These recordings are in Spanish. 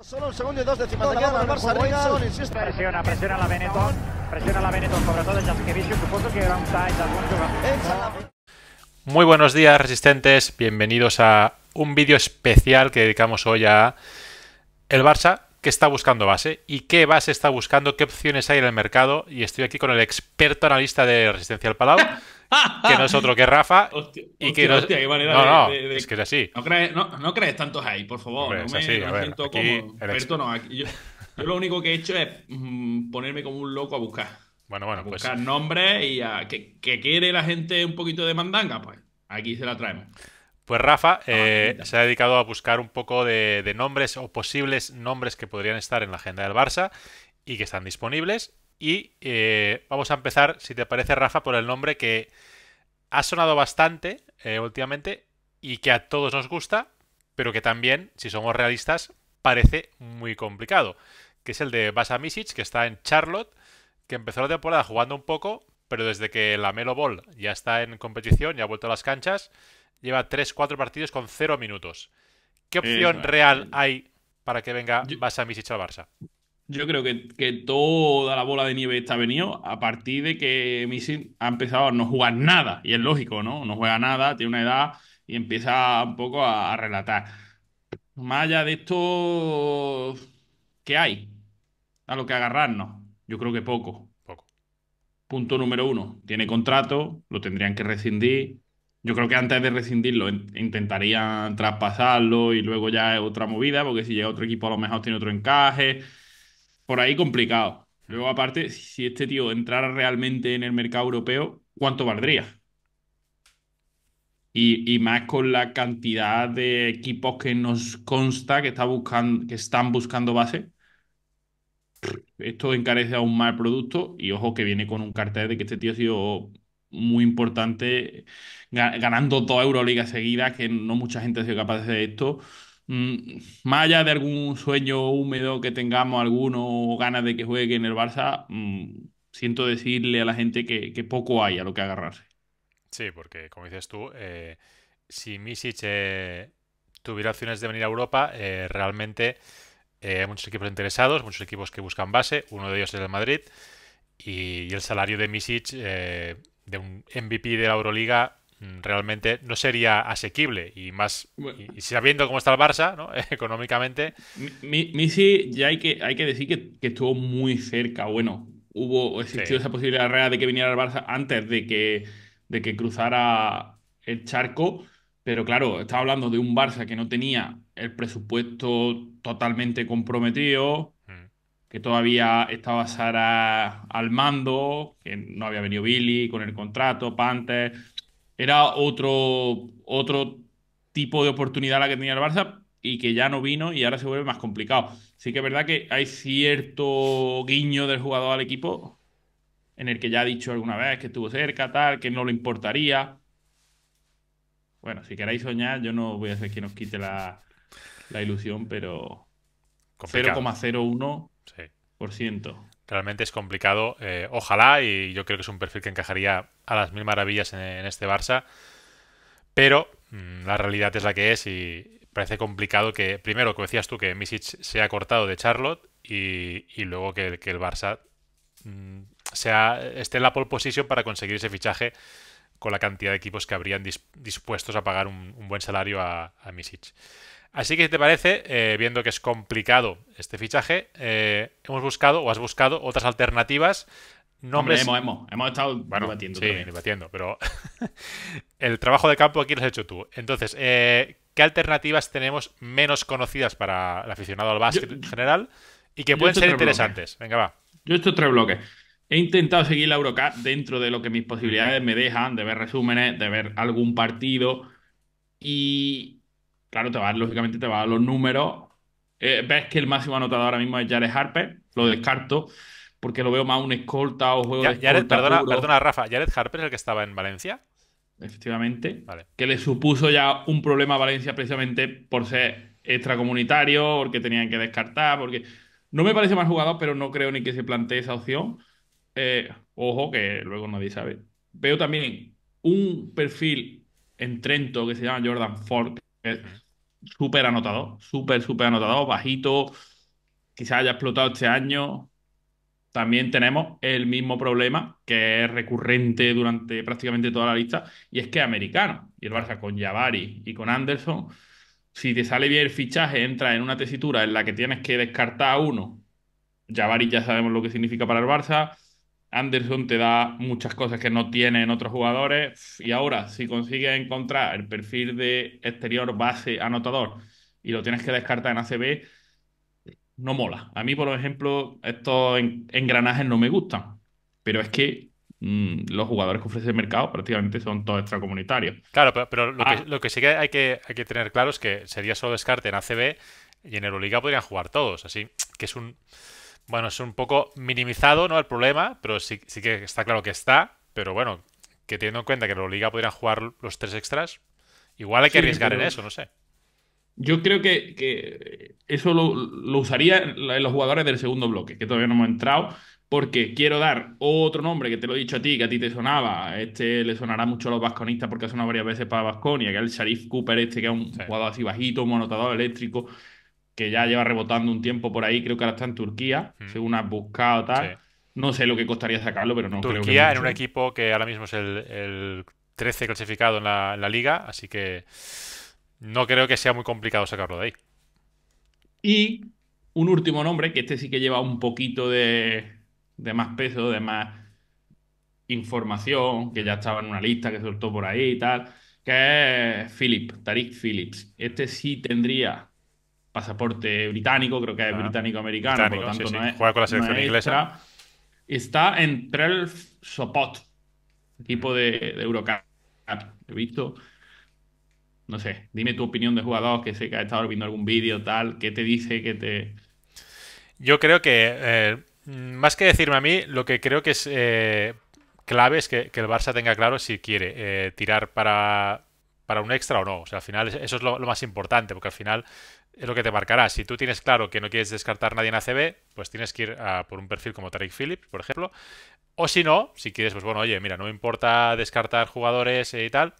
Solo un segundo y dos décimas. Aquí el Barça insiste. Presiona, presiona la Benetton. Presiona la Benetton, sobre todo Jaskevičius. Supongo que era un mucho. algún Muy buenos días, resistentes. Bienvenidos a un vídeo especial que dedicamos hoy a el Barça que está buscando base y qué base está buscando, qué opciones hay en el mercado. Y estoy aquí con el experto analista de Resistencia al Palau, que no es otro que Rafa. y que no... no, es que es así. No crees, tantos ahí, por favor. no me, yo, lo único que he hecho es mm, ponerme como un loco a buscar. Bueno, bueno, pues buscar nombres y a que, quiere la gente un poquito de mandanga, pues aquí se la traemos. Pues Rafa eh, se ha dedicado a buscar un poco de, de, nombres o posibles nombres que podrían estar en la agenda del Barça y que están disponibles y eh, vamos a empezar, si te parece, Rafa, por el nombre que ha sonado bastante eh, últimamente y que a todos nos gusta, pero que también, si somos realistas, parece muy complicado, que es el de Basa Misic, que está en Charlotte, que empezó la temporada jugando un poco, pero desde que la Melo Ball ya está en competición, y ha vuelto a las canchas, lleva 3-4 partidos con 0 minutos. ¿Qué opción real hay para que venga Basa Misic al Barça? Yo creo que, toda la bola de nieve está venido a partir de que Missing ha empezado a no jugar nada. Y es lógico, ¿no? No juega nada, tiene una edad y empieza un poco a, relatar. Más allá de esto, ¿qué hay? A lo que agarrarnos. Yo creo que poco. Poco. Punto número uno. Tiene contrato, lo tendrían que rescindir. Yo creo que antes de rescindirlo intentarían traspasarlo y luego ya es otra movida, porque si llega otro equipo a lo mejor tiene otro encaje por ahí complicado. Luego, aparte, si este tío entrara realmente en el mercado europeo, ¿cuánto valdría? Y, más con la cantidad de equipos que nos consta que, está buscando, que están buscando base. Esto encarece aún más el producto y ojo que viene con un cartel de que este tío ha sido muy importante, ganando dos euroliga seguida, que no mucha gente ha sido capaz de hacer esto. Mm, más allá de algún sueño húmedo que tengamos alguno ganas de que juegue en el Barça, mm, siento decirle a la gente que, poco hay a lo que agarrarse. Sí, porque como dices tú, eh, si Misic eh, tuviera opciones de venir a Europa, eh, realmente hay muchos equipos interesados, muchos equipos que buscan base, uno de ellos es el Madrid, y, el salario de Misic, de un MVP de la Euroliga, Mm, realmente no sería asequible y más y, sabiendo cómo está el Barça ¿no? económicamente Misi ya hay que, hay que decir que, estuvo muy cerca bueno hubo existió esa posibilidad real de que viniera el Barça antes de que de que cruzara el charco pero claro estaba hablando de un Barça que no tenía el presupuesto totalmente comprometido mm. que todavía estaba Sara al mando, que no había venido Billy con el contrato, Panther era otro, otro tipo de oportunidad la que tenía el Barça y que ya no vino y ahora se vuelve más complicado. Sí que es verdad que hay cierto guiño del jugador al equipo en el que ya ha dicho alguna vez que estuvo cerca, tal, que no le importaría. Bueno, si queréis soñar, yo no voy a hacer que nos quite la, la ilusión, pero 0,01%. Sí realmente es complicado. Eh, ojalá, y yo creo que es un perfil que encajaría a las mil maravillas en, este Barça. Pero mm, la realidad es la que es y parece complicado que, primero, como decías tú, que Misic se ha cortado de Charlotte y, luego que, el Barça mm, sea, esté en la pole position para conseguir ese fichaje con la cantidad de equipos que habrían dispuestos a pagar un, buen salario a, a Misic. Así que si te parece, eh, viendo que es complicado este fichaje, eh, hemos buscado o has buscado otras alternativas. hemos, estado bueno, debatiendo. Sí, pero el trabajo de campo aquí lo has hecho tú. Entonces, eh, ¿qué alternativas tenemos menos conocidas para el aficionado al básquet en general y que pueden ser interesantes? Venga, va. Yo hecho tres bloques. He intentado seguir la Eurocup dentro de lo que mis posibilidades me dejan, de ver resúmenes, de ver algún partido. Y claro, te va, lógicamente te va a los números. Eh, ves que el máximo anotado ahora mismo es Jared Harper, lo descarto, porque lo veo más un escolta o juego de Jared, perdona, perdona, Rafa, ¿Jared Harper es el que estaba en Valencia? Efectivamente. Que le supuso ya un problema a Valencia precisamente por ser extracomunitario, porque tenían que descartar, porque... No me parece mal jugador, pero no creo ni que se plantee esa opción. Eh, ojo, que luego nadie sabe. Veo también un perfil en Trento que se llama Jordan Ford, que súper anotado, súper, súper anotado, bajito, quizás haya explotado este año. También tenemos el mismo problema que es recurrente durante prácticamente toda la lista y es que americano. Y el Barça con Javari y con Anderson, si te sale bien el fichaje, entra en una tesitura en la que tienes que descartar a uno. Javari ya sabemos lo que significa para el Barça. Anderson te da muchas cosas que no tienen otros jugadores y ahora si consigues encontrar el perfil de exterior base anotador y lo tienes que descartar en ACB, no mola. A mí, por ejemplo, estos engranajes no me gustan, pero es que mm, los jugadores que ofrece el mercado prácticamente son todos extracomunitarios. Claro, pero, ah. lo, que, sí que hay, que hay que tener claro es que sería solo descarte en ACB y en Euroliga podrían jugar todos, así que es un bueno, es un poco minimizado, ¿no? El problema, pero sí, sí que está claro que está. Pero bueno, que teniendo en cuenta que la Liga podrían jugar los tres extras, igual hay que arriesgar en eso, no sé. Yo creo que, eso lo, usaría en los jugadores del segundo bloque, que todavía no hemos entrado, porque quiero dar otro nombre que te lo he dicho a ti, que a ti te sonaba. Este le sonará mucho a los vasconistas porque ha sonado varias veces para Vasconia, que es el Sharif Cooper, este que es un jugador así bajito, un monotador eléctrico, que ya lleva rebotando un tiempo por ahí, creo que ahora está en Turquía, mm. según has buscado tal. No sé lo que costaría sacarlo, pero no Turquía creo que. en un equipo que ahora mismo es el, 13 clasificado en la, liga, así que no creo que sea muy complicado sacarlo de ahí. Y un último nombre, que este sí que lleva un poquito de, más peso, de más información, que ya estaba en una lista que soltó por ahí y tal, que es Philip, Tariq Phillips. Este sí tendría pasaporte británico, creo que es británico-americano, por lo tanto no es. Juega con la selección inglesa. Está en Trell Sopot, equipo de, de Eurocup. He visto. No sé, dime tu opinión de jugador, que sé que has estado viendo algún vídeo, tal, ¿qué te dice? ¿Qué te.? Yo creo que, eh, más que decirme a mí, lo que creo que es eh, clave es que, el Barça tenga claro si quiere eh, tirar para, para un extra o no. O sea, al final eso es lo, lo, más importante, porque al final es lo que te marcará. Si tú tienes claro que no quieres descartar a nadie en ACB, pues tienes que ir por un perfil como Tariq Phillips, por ejemplo. O si no, si quieres, pues bueno, oye, mira, no me importa descartar jugadores eh, y tal,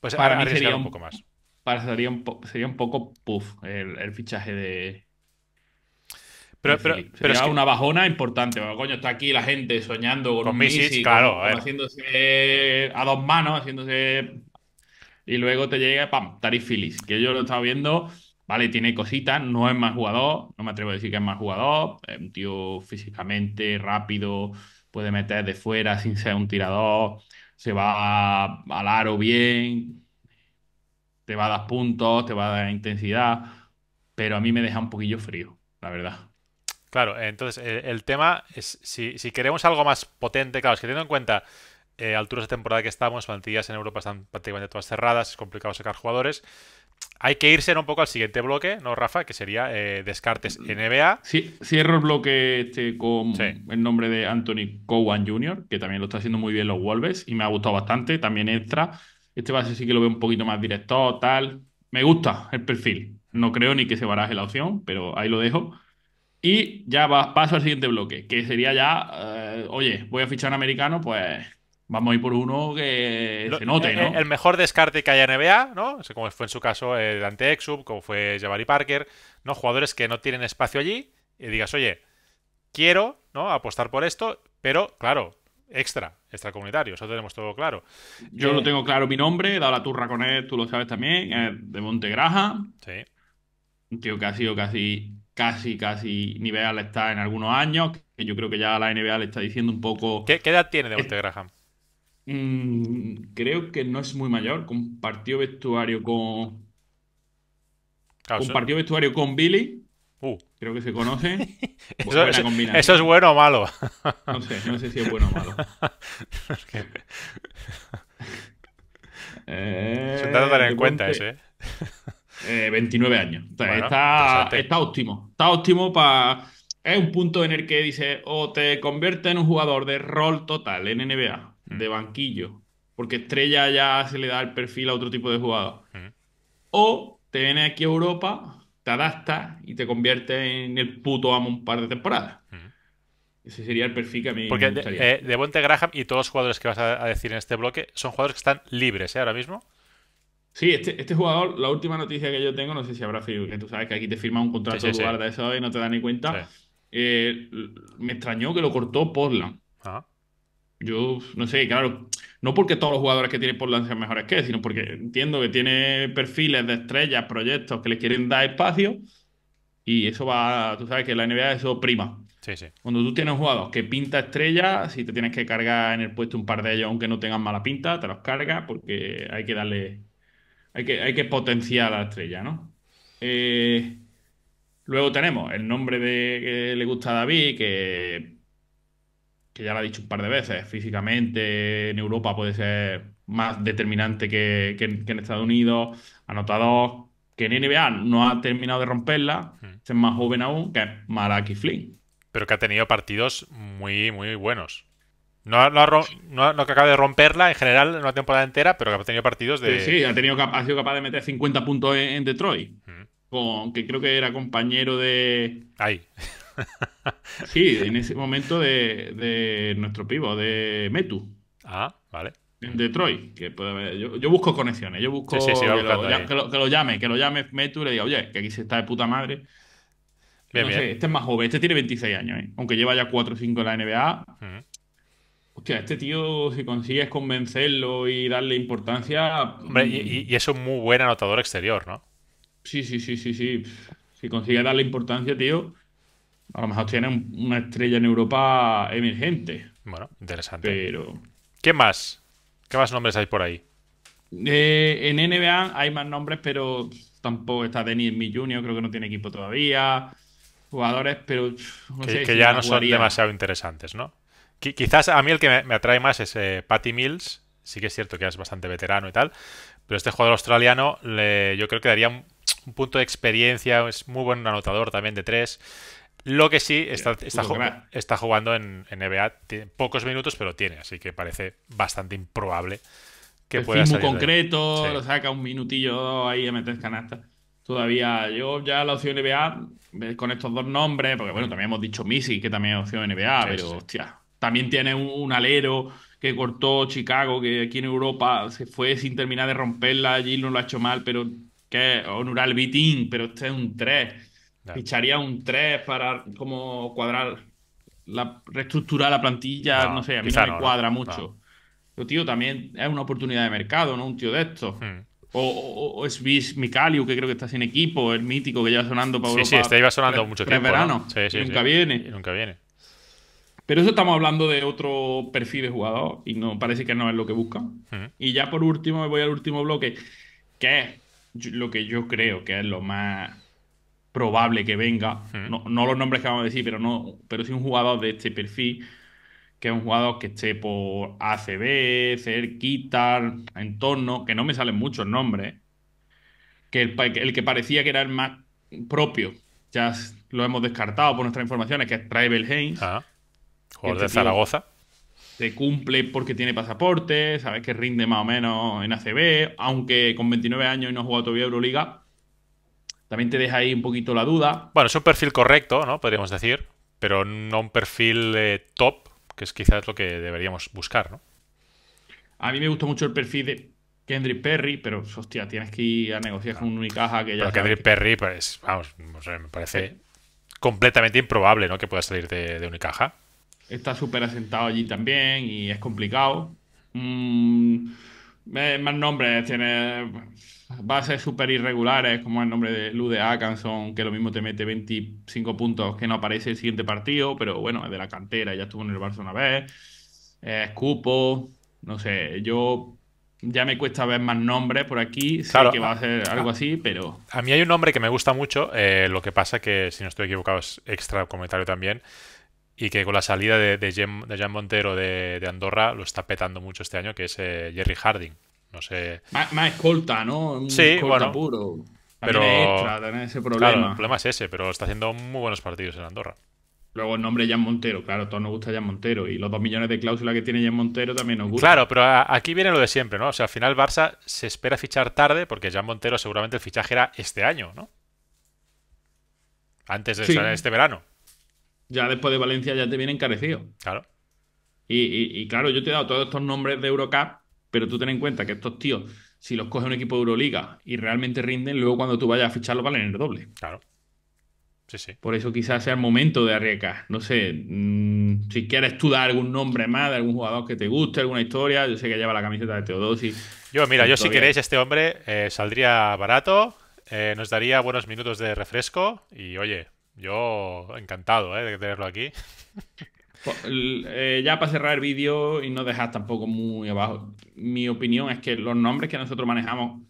pues para sería un, poco más. Para, sería, un sería un poco puff el, fichaje de, pero, pero, pero es una bajona importante. coño, está aquí la gente soñando con, con un claro, haciéndose a dos manos, haciéndose. Y luego te llega, pam, Tariq Phillips, que yo lo estaba estado viendo. Vale, tiene cositas, no es más jugador, no me atrevo a decir que es más jugador, es un tío físicamente rápido, puede meter de fuera sin ser un tirador, se va al aro bien, te va a dar puntos, te va a dar intensidad, pero a mí me deja un poquillo frío, la verdad. Claro, entonces eh, el, tema es si, queremos algo más potente, claro, es que teniendo en cuenta eh, alturas de temporada que estamos, plantillas en Europa están prácticamente todas cerradas, es complicado sacar jugadores hay que irse un poco al siguiente bloque, ¿no, Rafa? Que sería eh, descartes NBA. Sí, cierro el bloque este con el nombre de Anthony Cowan Jr., que también lo está haciendo muy bien los Wolves y me ha gustado bastante. También extra. Este base sí que lo veo un poquito más directo, tal. Me gusta el perfil. No creo ni que se baraje la opción, pero ahí lo dejo. Y ya va, paso al siguiente bloque, que sería ya, eh, oye, voy a fichar un americano, pues Vamos a ir por uno que se note, ¿no? El mejor descarte que haya en NBA, ¿no? como fue en su caso el eh, ante Exub, como fue Jabari Parker, ¿no? Jugadores que no tienen espacio allí y digas, oye, quiero, ¿no? Apostar por esto, pero claro, extra, extra extracomunitario, eso tenemos todo claro. Yo no eh, tengo claro mi nombre, he dado la turra con él, tú lo sabes también, de Montegraja. Sí. Un tío que ha sido casi, casi, casi nivel está en algunos años, que yo creo que ya la NBA le está diciendo un poco. ¿Qué, qué edad tiene de Montegraja? Mm, creo que no es muy mayor. Compartió vestuario con. Un Compartió vestuario con Billy. Uh. Creo que se conoce. eso, es bueno o malo. no sé, no sé si es bueno o malo. se trata de en eh, cuenta ese. 29 ¿eh? Eh, años. está, óptimo. Está óptimo para. Es un punto en el que dice, o te convierte en un jugador de rol total en NBA, de banquillo, porque estrella ya se le da el perfil a otro tipo de jugador. O te viene aquí a Europa, te adapta y te convierte en el puto amo un par de temporadas. Ese sería el perfil que a mí Porque me gustaría. porque eh, Graham y todos los jugadores que vas a, decir en este bloque son jugadores que están libres ¿eh? ahora mismo. Sí, este, este jugador, la última noticia que yo tengo, no sé si habrá que tú sabes que aquí te firma un contrato de de eso y no te das ni cuenta. Eh, me extrañó que lo cortó Portland. Ajá. Ah. Yo no sé, claro, no porque todos los jugadores que tiene por sean mejores que él, sino porque entiendo que tiene perfiles de estrellas, proyectos que le quieren dar espacio y eso va, tú sabes que la NBA eso prima. Sí, sí. Cuando tú tienes jugadores que pinta estrellas si te tienes que cargar en el puesto un par de ellos, aunque no tengan mala pinta, te los cargas porque hay que darle, hay que, hay que potenciar a la estrella, ¿no? Eh, luego tenemos el nombre de que le gusta a David, que que ya lo ha dicho un par de veces, físicamente en Europa puede ser más determinante que, en Estados Unidos, notado que en NBA no ha terminado de romperla, hmm. es más joven aún, que Maraki Flynn. Pero que ha tenido partidos muy, muy buenos. No, no, no, que acabe de romperla en general en una temporada entera, pero que ha tenido partidos de. Sí, ha, tenido, sido capaz de meter 50 puntos en, Detroit. Hmm. Con, que creo que era compañero de. Ahí. sí, en ese momento de, nuestro pivo, de Metu. Ah, vale en Detroit. Que yo, busco conexiones, yo busco que, lo, llame, que lo llame Metu y le diga, oye, que aquí se está de puta madre. este es más joven, este tiene 26 años, ¿eh? aunque lleva ya 4 o 5 en la NBA. Mm. Hostia, este tío, si consigues convencerlo y darle importancia. Hombre, mm. y, y, es un muy buen anotador exterior, ¿no? Sí, sí, sí, sí, sí. Si consigues darle importancia, tío. A lo mejor tiene una estrella en Europa emergente. Bueno, interesante. Pero. ¿Qué más? ¿Qué más nombres hay por ahí? Eh, en NBA hay más nombres, pero tampoco está Denis Mi Junior, creo que no tiene equipo todavía. Jugadores, pero. que, ya no son demasiado interesantes, ¿no? quizás a mí el que me, atrae más es eh, Patty Mills. Sí que es cierto que es bastante veterano y tal. Pero este jugador australiano yo creo que daría un, un punto de experiencia. Es muy buen anotador también de tres. Lo que sí, está, jugando en, NBA, tiene pocos minutos, pero tiene, así que parece bastante improbable que pueda ser muy concreto, lo saca un minutillo ahí a meter canasta. Todavía yo ya la opción NBA eh, con estos dos nombres, porque bueno, mm. también hemos dicho Missy, que también es opción NBA, pero también tiene un, alero que cortó Chicago, que aquí en Europa se fue sin terminar de romperla, allí no lo ha hecho mal, pero que Nural Biting, pero este es un 3 Picharía un 3 para como cuadrar, la, reestructurar la plantilla, no, sé, a mí me cuadra mucho. Pero tío, también es una oportunidad de mercado, ¿no? Un tío de estos. Hmm. O, es o Mikaliu, que creo que está sin equipo, el mítico que lleva sonando para sí, Europa. Sí, este sí, está iba sonando mucho tiempo. verano. Sí, nunca viene. nunca viene. Pero eso estamos hablando de otro perfil de jugador y no parece que no es lo que buscan. Hmm. Y ya por último me voy al último bloque, que es lo que yo creo que es lo más probable que venga, no, los nombres que vamos a decir, pero, no, pero sí un jugador de este perfil, que es un jugador que esté por ACB, cerquita, entorno, que no me salen muchos nombres, que el, que parecía que era el más propio, ya lo hemos descartado por nuestras informaciones, que es Travel Haynes. Ah, Jorge este de Zaragoza. Se cumple porque tiene pasaporte, sabes que rinde más o menos en ACB, aunque con 29 años y no ha jugado todavía Euroliga, también te deja ahí un poquito la duda. Bueno, es un perfil correcto, ¿no? Podríamos decir, pero no un perfil eh, top, que es quizás lo que deberíamos buscar, ¿no? A mí me gustó mucho el perfil de Kendrick Perry, pero hostia, tienes que ir a negociar con un Unicaja que ya. Pero Kendrick Perry, pues, vamos, me parece completamente improbable, ¿no? Que pueda salir de, Unicaja. Está súper asentado allí también y es complicado. Mm, eh, más nombres tiene va bases súper irregulares, como el nombre de Lude Atkinson, que lo mismo te mete 25 puntos que no aparece el siguiente partido, pero bueno, es de la cantera, ya estuvo en el Barça una vez. Escupo, no sé, yo ya me cuesta ver más nombres por aquí, sé que va a ser algo así, pero... A mí hay un nombre que me gusta mucho, eh, lo que pasa que, si no estoy equivocado, es extra comentario también, y que con la salida de, de, Jan, Montero de, Andorra lo está petando mucho este año, que es Jerry eh, Harding. No sé. Más, escolta, ¿no? Un sí, escolta bueno, puro. pero... ese problema. el problema es ese, pero está haciendo muy buenos partidos en Andorra. Luego el nombre Jan Montero, claro, a todos nos gusta Jan Montero. Y los dos millones de cláusula que tiene Jan Montero también nos gusta. Claro, pero aquí viene lo de siempre, ¿no? O sea, al final Barça se espera fichar tarde porque Jan Montero seguramente el fichaje era este año, ¿no? Antes de este verano. Ya después de Valencia ya te viene encarecido. Claro. Y, y, claro, yo te he dado todos estos nombres de Eurocup pero tú ten en cuenta que estos tíos, si los coge un equipo de Euroliga y realmente rinden, luego cuando tú vayas a ficharlos valen el doble. Claro. Sí, sí. Por eso quizás sea el momento de arriesgar. No sé, mm, si quieres tú dar algún nombre más de algún jugador que te guste, alguna historia, yo sé que lleva la camiseta de Teodosi. Yo, mira, yo si queréis, este hombre eh, saldría barato, eh, nos daría buenos minutos de refresco y oye, yo encantado eh, de tenerlo aquí. Eh, ya para cerrar el vídeo y no dejar tampoco muy abajo, mi opinión es que los nombres que nosotros manejamos,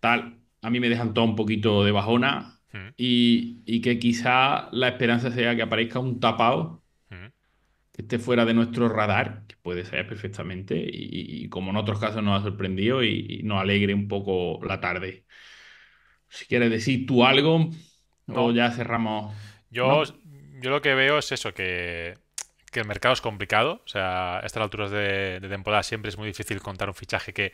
tal, a mí me dejan todo un poquito de bajona hmm. y, que quizá la esperanza sea que aparezca un tapado hmm. que esté fuera de nuestro radar, que puede ser perfectamente, y, como en otros casos nos ha sorprendido y, nos alegre un poco la tarde. Si quieres decir tú algo, o ya cerramos. Yo, yo lo que veo es eso, que que el mercado es complicado. O sea, a estas alturas de, temporada siempre es muy difícil contar un fichaje que,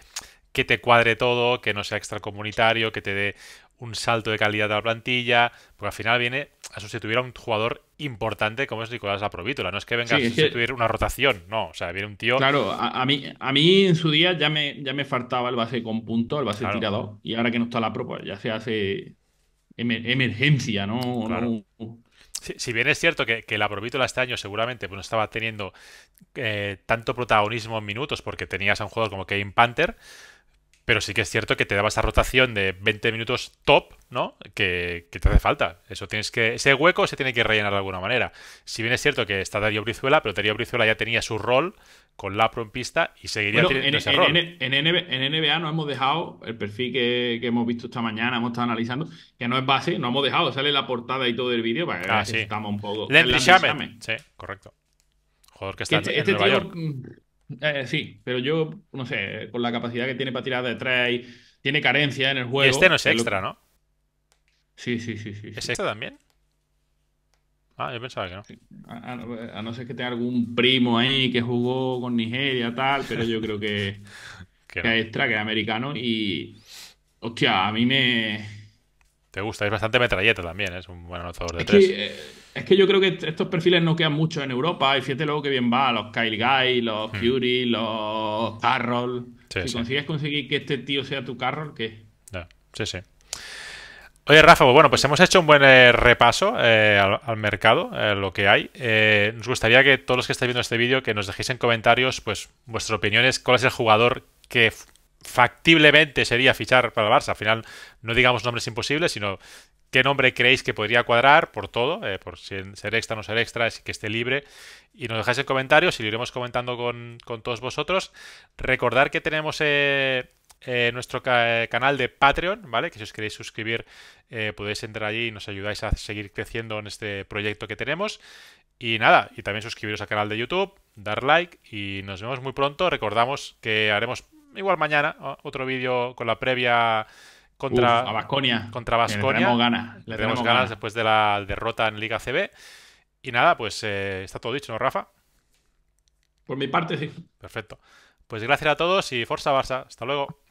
que te cuadre todo, que no sea extracomunitario, que te dé un salto de calidad a la plantilla, porque al final viene a sustituir a un jugador importante como es Nicolás Laprovítola. No es que venga a sustituir una rotación, no. O sea, viene un tío. Claro, a, mí, a mí en su día ya me, ya me faltaba el base con punto, el base tirador, y ahora que no está la propuesta, ya se hace emergencia, ¿no? ¿no? si, bien es cierto que, la Provítola este año seguramente pues, no estaba teniendo eh, tanto protagonismo en minutos porque tenías a un jugador como Kevin Panther, pero sí que es cierto que te daba esa rotación de 20 minutos top, ¿no? Que, te hace falta. Eso tienes que. Ese hueco se tiene que rellenar de alguna manera. Si bien es cierto que está Darío Brizuela, pero Darío Brizuela ya tenía su rol con la prompista y seguiría teniendo en, rol. En, NBA, no hemos dejado el perfil que, hemos visto esta mañana, hemos estado analizando, que no es base, no hemos dejado, sale la portada y todo el vídeo para que, ah, estamos un poco. Landry Sí, correcto. Joder que está en, este, este mm, eh, sí, pero yo, no sé, con la capacidad que tiene para tirar de tres, tiene carencia en el este juego. este no es extra, ¿no? Sí, sí, sí, sí. ¿Es extra también? Ah, yo pensaba que no. A, no ser que tenga algún primo ahí que jugó con Nigeria, tal, pero yo creo que, que, es extra, que es americano y. Hostia, a mí me. Te gusta, es bastante metralleta también, ¿eh? es un buen anotador de tres. Eh, es que yo creo que estos perfiles no quedan mucho en Europa. Y fíjate luego que bien va, los Kyle Guy, los hmm. Fury, los Carroll. si consigues conseguir que este tío sea tu Carroll, ¿qué? Sí, sí. Oye, Rafa, pues bueno, pues hemos hecho un buen eh, repaso eh, al, mercado, eh, lo que hay. nos gustaría que todos los que estéis viendo este vídeo, que nos dejéis en comentarios, pues, vuestra opinión cuál es el jugador que factiblemente sería fichar para el Barça. Al final, no digamos nombres imposibles, sino qué nombre creéis que podría cuadrar por todo, eh, por si ser extra no ser extra, es que esté libre. Y nos dejáis en comentarios si lo iremos comentando con, todos vosotros. Recordar que tenemos eh, eh, nuestro canal de Patreon, ¿vale? Que si os queréis suscribir podéis entrar allí y nos ayudáis a seguir creciendo en este proyecto que tenemos. Y nada, y también suscribiros al canal de YouTube, dar like y nos vemos muy pronto. Recordamos que haremos igual mañana otro vídeo con la previa contra Basconia. Contra Basconia. Le tenemos ganas. Le ganas, después de la derrota en Liga CB. Y nada, pues eh, está todo dicho, ¿no, Rafa? Por mi parte, sí. Perfecto. Pues gracias a todos y Forza Barça. Hasta luego.